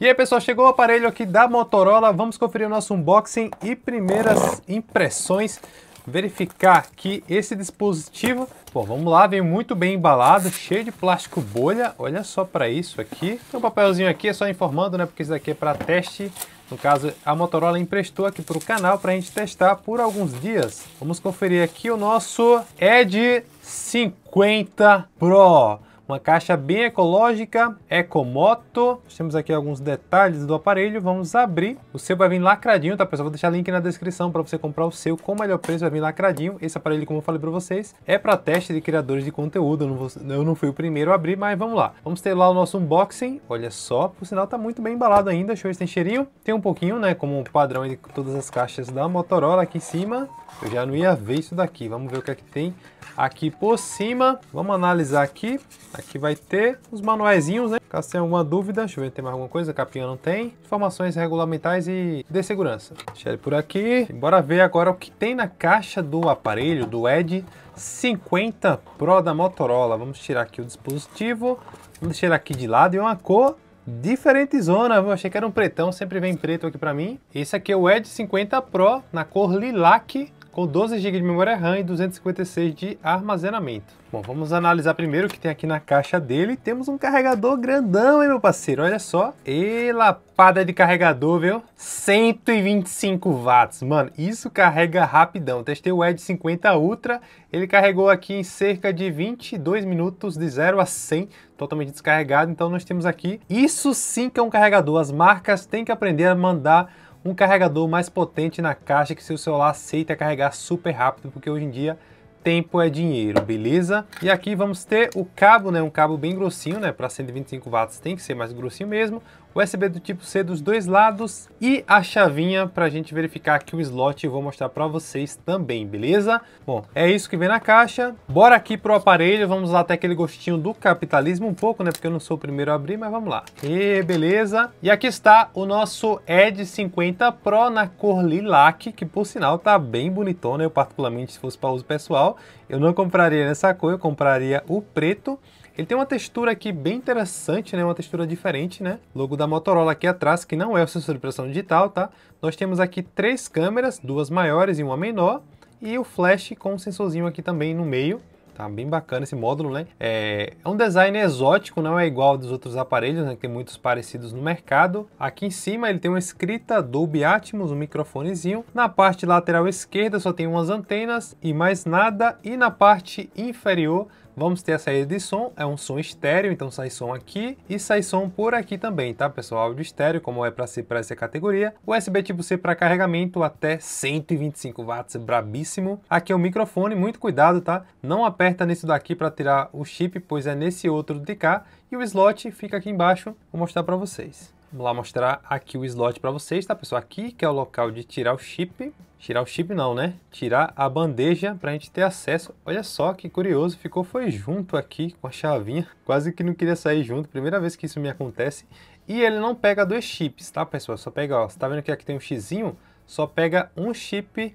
E aí pessoal, chegou o aparelho aqui da Motorola, vamos conferir o nosso unboxing e primeiras impressões, verificar que esse dispositivo, bom, vamos lá, vem muito bem embalado, cheio de plástico bolha, olha só para isso aqui, tem um papelzinho aqui, é só informando, né, porque isso daqui é para teste, no caso a Motorola emprestou aqui para o canal para a gente testar por alguns dias. Vamos conferir aqui o nosso Edge 50 Pro. Uma caixa bem ecológica, Ecomoto. temos aqui alguns detalhes do aparelho. Vamos abrir. O seu vai vir lacradinho, tá pessoal? Vou deixar link na descrição para você comprar o seu com o melhor preço. Vai vir lacradinho. Esse aparelho, como eu falei para vocês, é para teste de criadores de conteúdo. Eu não, vou, eu não fui o primeiro a abrir, mas vamos lá. Vamos ter lá o nosso unboxing. Olha só, por sinal tá muito bem embalado ainda. Deixa eu ver se tem cheirinho. Tem um pouquinho, né? Como padrão de todas as caixas da Motorola aqui em cima. Eu já não ia ver isso daqui. Vamos ver o que é que tem aqui por cima. Vamos analisar aqui. Aqui vai ter os manuaizinhos, né? Caso tenha alguma dúvida, deixa eu ver, tem mais alguma coisa? Capinha não tem. Informações regulamentais e de segurança. Deixa ele por aqui. Bora ver agora o que tem na caixa do aparelho, do Edge 50 Pro da Motorola. Vamos tirar aqui o dispositivo. Vamos tirar aqui de lado e uma cor diferente zona, eu achei que era um pretão, sempre vem preto aqui pra mim. Esse aqui é o Edge 50 Pro na cor lilac, com 12 GB de memória RAM e 256 de armazenamento. Bom, vamos analisar primeiro o que tem aqui na caixa dele. Temos um carregador grandão, hein, meu parceiro? Olha só. E lapada de carregador, viu? 125 watts. Mano, isso carrega rapidão. Testei o Edge 50 Ultra. Ele carregou aqui em cerca de 22 minutos de 0 a 100, totalmente descarregado. Então nós temos aqui... Isso sim que é um carregador. As marcas têm que aprender a mandar um carregador mais potente na caixa que seu celular aceita carregar super rápido, porque hoje em dia tempo é dinheiro, beleza? E aqui vamos ter o cabo, né, um cabo bem grossinho, né, para 125 watts tem que ser mais grossinho mesmo, USB do tipo C dos dois lados e a chavinha para a gente verificar aqui o slot e vou mostrar para vocês também, beleza? Bom, é isso que vem na caixa. Bora aqui pro aparelho, vamos lá até aquele gostinho do capitalismo um pouco, né? Porque eu não sou o primeiro a abrir, mas vamos lá. E beleza. E aqui está o nosso Edge 50 Pro na cor lilac, que por sinal tá bem bonitona, eu particularmente se fosse para uso pessoal, eu não compraria nessa cor, eu compraria o preto. Ele tem uma textura aqui bem interessante, né? Uma textura diferente, né? Logo da Motorola aqui atrás, que não é o sensor de pressão digital, tá? Nós temos aqui três câmeras, duas maiores e uma menor. E o flash com um sensorzinho aqui também no meio. Tá bem bacana esse módulo, né? É, é um design exótico, não é igual dos outros aparelhos, né? Que tem muitos parecidos no mercado. Aqui em cima ele tem uma escrita Dolby Atmos, um microfonezinho. Na parte lateral esquerda só tem umas antenas e mais nada. E na parte inferior Vamos ter a saída de som, é um som estéreo, então sai som aqui e sai som por aqui também, tá pessoal? Áudio estéreo, como é para ser para essa categoria. USB tipo C para carregamento até 125 watts, brabíssimo. Aqui é o microfone, muito cuidado, tá? Não aperta nesse daqui para tirar o chip, pois é nesse outro de cá. E o slot fica aqui embaixo, vou mostrar para vocês. Vamos lá mostrar aqui o slot para vocês, tá pessoal? Aqui que é o local de tirar o chip. Tirar o chip não, né? Tirar a bandeja para a gente ter acesso. Olha só que curioso, ficou foi junto aqui com a chavinha. Quase que não queria sair junto, primeira vez que isso me acontece. E ele não pega dois chips, tá pessoal? Só pega, ó, você tá vendo que aqui tem um xizinho? Só pega um chip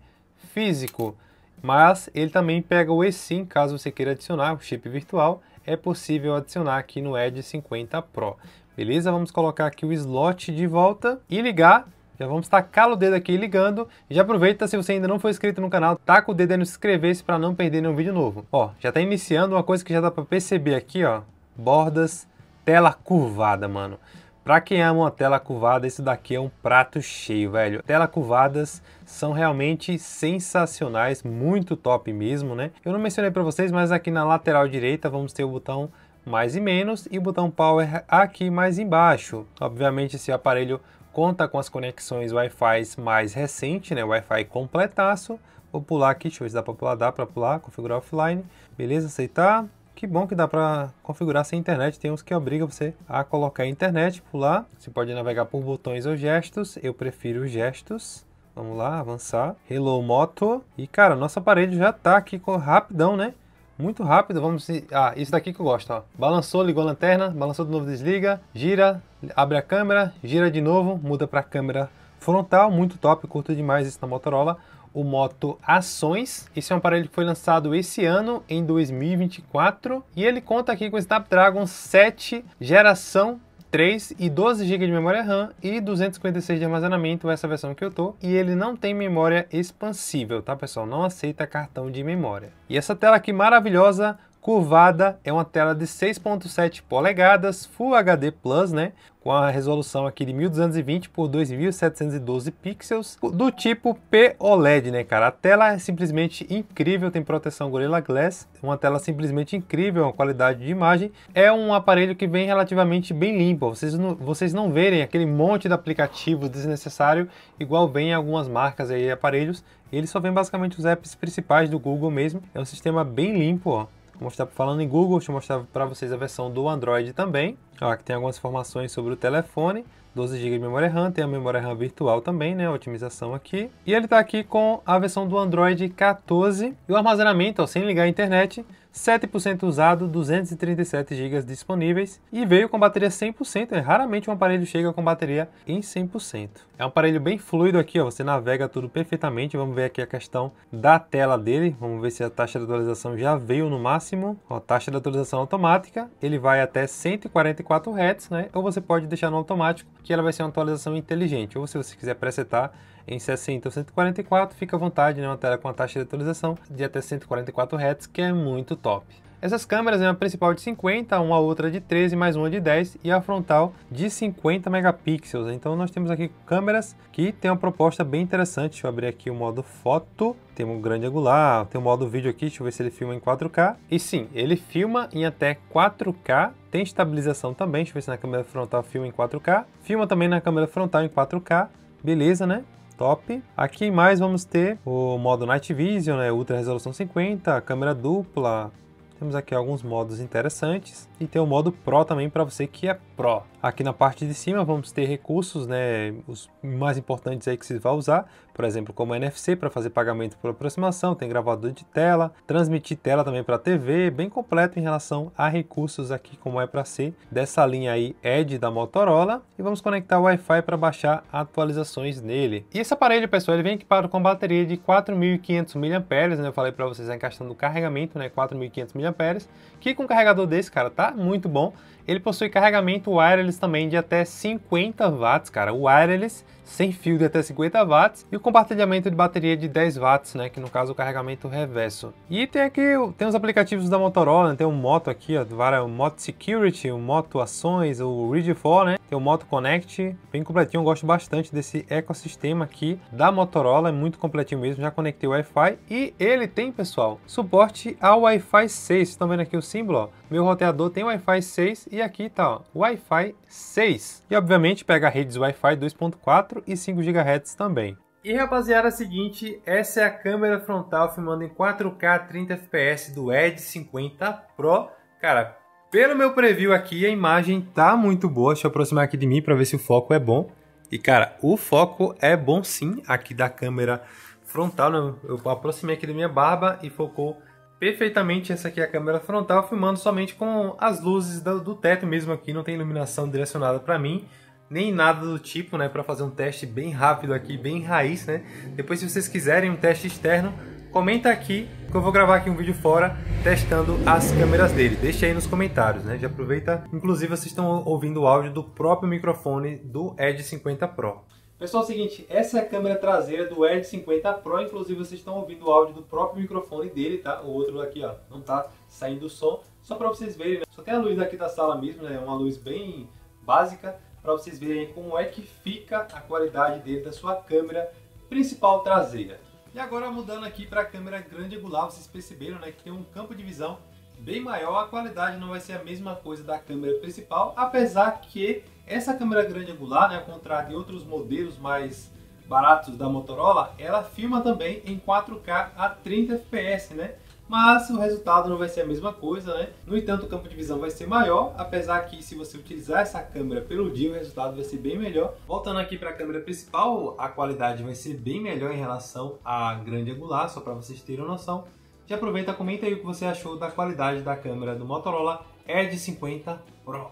físico. Mas ele também pega o eSIM, caso você queira adicionar o chip virtual. É possível adicionar aqui no Edge 50 Pro. Beleza? Vamos colocar aqui o slot de volta e ligar já vamos tacar o dedo aqui ligando. E já aproveita, se você ainda não for inscrito no canal, taca o dedo aí no inscrever-se para não perder nenhum vídeo novo. Ó, já tá iniciando uma coisa que já dá para perceber aqui, ó. Bordas, tela curvada, mano. Pra quem ama uma tela curvada, isso daqui é um prato cheio, velho. Tela curvadas são realmente sensacionais, muito top mesmo, né? Eu não mencionei para vocês, mas aqui na lateral direita vamos ter o botão mais e menos e o botão power aqui mais embaixo. Obviamente esse aparelho conta com as conexões Wi-Fi mais recente, né, Wi-Fi completaço. Vou pular aqui, deixa eu ver se dá para pular, dá para pular, configurar offline. Beleza, aceitar. Que bom que dá para configurar sem internet, tem uns que obriga você a colocar a internet, pular. Você pode navegar por botões ou gestos, eu prefiro gestos. Vamos lá, avançar. Hello Moto. E cara, nosso aparelho já está aqui com rapidão, né? muito rápido, vamos... Ah, isso daqui que eu gosto, ó. Balançou, ligou a lanterna, balançou de novo, desliga, gira, abre a câmera, gira de novo, muda para a câmera frontal, muito top, curto demais isso na Motorola. O Moto Ações, esse é um aparelho que foi lançado esse ano, em 2024, e ele conta aqui com o Snapdragon 7 geração 3 e 12 GB de memória RAM e 256 de armazenamento, essa versão que eu tô, e ele não tem memória expansível, tá pessoal? Não aceita cartão de memória. E essa tela aqui maravilhosa curvada, é uma tela de 6.7 polegadas, Full HD Plus, né? Com a resolução aqui de 1220 por 2712 pixels, do tipo POLED, né, cara? A tela é simplesmente incrível, tem proteção Gorilla Glass, uma tela simplesmente incrível, a qualidade de imagem. É um aparelho que vem relativamente bem limpo, vocês não, vocês não verem aquele monte de aplicativo desnecessário, igual vem em algumas marcas aí, aparelhos. Ele só vem basicamente os apps principais do Google mesmo. É um sistema bem limpo, ó. Vou mostrar falando em Google, deixa eu mostrar para vocês a versão do Android também. Ó, aqui tem algumas informações sobre o telefone, 12 GB de memória RAM, tem a memória RAM virtual também, né, a otimização aqui. E ele está aqui com a versão do Android 14 e o armazenamento, ó, sem ligar a internet, 7% usado, 237 GB disponíveis e veio com bateria 100%. É raramente um aparelho chega com bateria em 100%. É um aparelho bem fluido aqui, ó, você navega tudo perfeitamente. Vamos ver aqui a questão da tela dele. Vamos ver se a taxa de atualização já veio no máximo. Ó, taxa de atualização automática, ele vai até 144 Hz, né? Ou você pode deixar no automático, que ela vai ser uma atualização inteligente. Ou se você quiser presetar, em 60 ou 144, fica à vontade, né, uma tela com a taxa de atualização de até 144 Hz, que é muito top. Essas câmeras, né, a principal de 50, uma outra de 13, mais uma de 10 e a frontal de 50 megapixels. Né? Então nós temos aqui câmeras que tem uma proposta bem interessante. Deixa eu abrir aqui o modo foto, tem um grande angular, tem um modo vídeo aqui, deixa eu ver se ele filma em 4K. E sim, ele filma em até 4K, tem estabilização também, deixa eu ver se na câmera frontal filma em 4K. Filma também na câmera frontal em 4K, beleza, né? top. Aqui em mais vamos ter o modo Night Vision, né, ultra resolução 50, câmera dupla, temos aqui alguns modos interessantes e tem o modo Pro também para você que é Pro. Aqui na parte de cima vamos ter recursos, né, os mais importantes aí que você vai usar por exemplo, como NFC para fazer pagamento por aproximação, tem gravador de tela, transmitir tela também para TV, bem completo em relação a recursos aqui como é para ser dessa linha aí Edge da Motorola e vamos conectar o Wi-Fi para baixar atualizações nele. E esse aparelho, pessoal, ele vem equipado com bateria de 4.500 mAh, né? Eu falei para vocês a questão do carregamento, né? 4.500 mAh, que com um carregador desse, cara, tá muito bom. Ele possui carregamento wireless também de até 50 watts, cara. O wireless sem fio de até 50 watts e o compartilhamento de bateria de 10 watts, né, que no caso é o carregamento reverso. E tem aqui tem os aplicativos da Motorola, né, tem o Moto aqui, ó, várias, o Moto Security, o Moto Ações, o Read 4, né, tem o Moto Connect, bem completinho, eu gosto bastante desse ecossistema aqui da Motorola, é muito completinho mesmo, já conectei o Wi-Fi e ele tem, pessoal, suporte ao Wi-Fi 6, vocês estão vendo aqui o símbolo, ó, meu roteador tem Wi-Fi 6 e aqui tá, Wi-Fi 6. E obviamente pega redes Wi-Fi 2.4 4 e 5 GHz também. E rapaziada, é o seguinte, essa é a câmera frontal filmando em 4K 30 fps do Edge 50 Pro. Cara, pelo meu preview aqui, a imagem tá muito boa. Deixa eu aproximar aqui de mim para ver se o foco é bom. E cara, o foco é bom sim aqui da câmera frontal. Né? Eu aproximei aqui da minha barba e focou perfeitamente. Essa aqui é a câmera frontal, filmando somente com as luzes do, teto mesmo aqui. Não tem iluminação direcionada para mim nem nada do tipo, né, para fazer um teste bem rápido aqui, bem raiz, né? Depois se vocês quiserem um teste externo, comenta aqui que eu vou gravar aqui um vídeo fora testando as câmeras dele. Deixa aí nos comentários, né? Já aproveita, inclusive vocês estão ouvindo o áudio do próprio microfone do Edge 50 Pro. Pessoal, é o seguinte, essa é a câmera traseira do Edge 50 Pro, inclusive vocês estão ouvindo o áudio do próprio microfone dele, tá? O outro aqui, ó, não tá saindo o som, só para vocês verem, né? Só tem a luz aqui da sala mesmo, né? É uma luz bem básica, para vocês verem como é que fica a qualidade dele da sua câmera principal traseira. E agora mudando aqui para a câmera grande angular, vocês perceberam né, que tem um campo de visão bem maior, a qualidade não vai ser a mesma coisa da câmera principal, apesar que essa câmera grande angular, né, ao contrário de outros modelos mais baratos da Motorola, ela filma também em 4K a 30 fps, né? mas o resultado não vai ser a mesma coisa, né? No entanto, o campo de visão vai ser maior, apesar que se você utilizar essa câmera pelo dia, o resultado vai ser bem melhor. Voltando aqui para a câmera principal, a qualidade vai ser bem melhor em relação à grande angular, só para vocês terem uma noção. Já aproveita, comenta aí o que você achou da qualidade da câmera do Motorola Edge 50 Pro.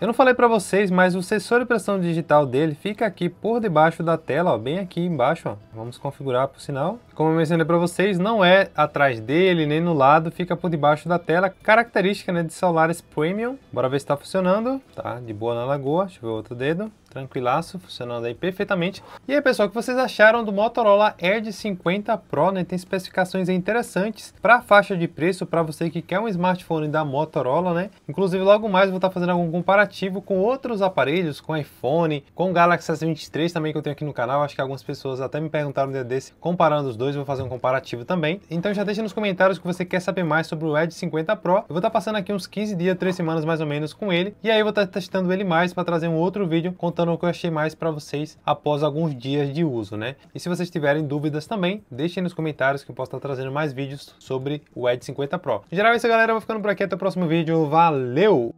Eu não falei para vocês, mas o sensor de pressão digital dele fica aqui por debaixo da tela, ó, bem aqui embaixo. Ó. Vamos configurar por sinal. Como eu mencionei para vocês, não é atrás dele nem no lado, fica por debaixo da tela. Característica né, de Solaris Premium. Bora ver se está funcionando. Tá, de boa na lagoa. Deixa eu ver outro dedo. Tranquilaço, funcionando aí perfeitamente. E aí, pessoal, o que vocês acharam do Motorola Edge 50 Pro? Né? Tem especificações interessantes para a faixa de preço, para você que quer um smartphone da Motorola, né? Inclusive, logo mais vou estar tá fazendo algum comparativo com outros aparelhos, com iPhone, com Galaxy S23 também que eu tenho aqui no canal. Acho que algumas pessoas até me perguntaram dia desse, comparando os dois, vou fazer um comparativo também. Então já deixa nos comentários que você quer saber mais sobre o Edge 50 Pro. Eu vou estar tá passando aqui uns 15 dias, 3 semanas mais ou menos com ele. E aí eu vou estar tá testando ele mais para trazer um outro vídeo contando mostrando o que eu achei mais para vocês após alguns dias de uso, né? E se vocês tiverem dúvidas também, deixem nos comentários que eu posso estar trazendo mais vídeos sobre o Edge 50 Pro. Em geral é isso, galera. Eu vou ficando por aqui. Até o próximo vídeo. Valeu!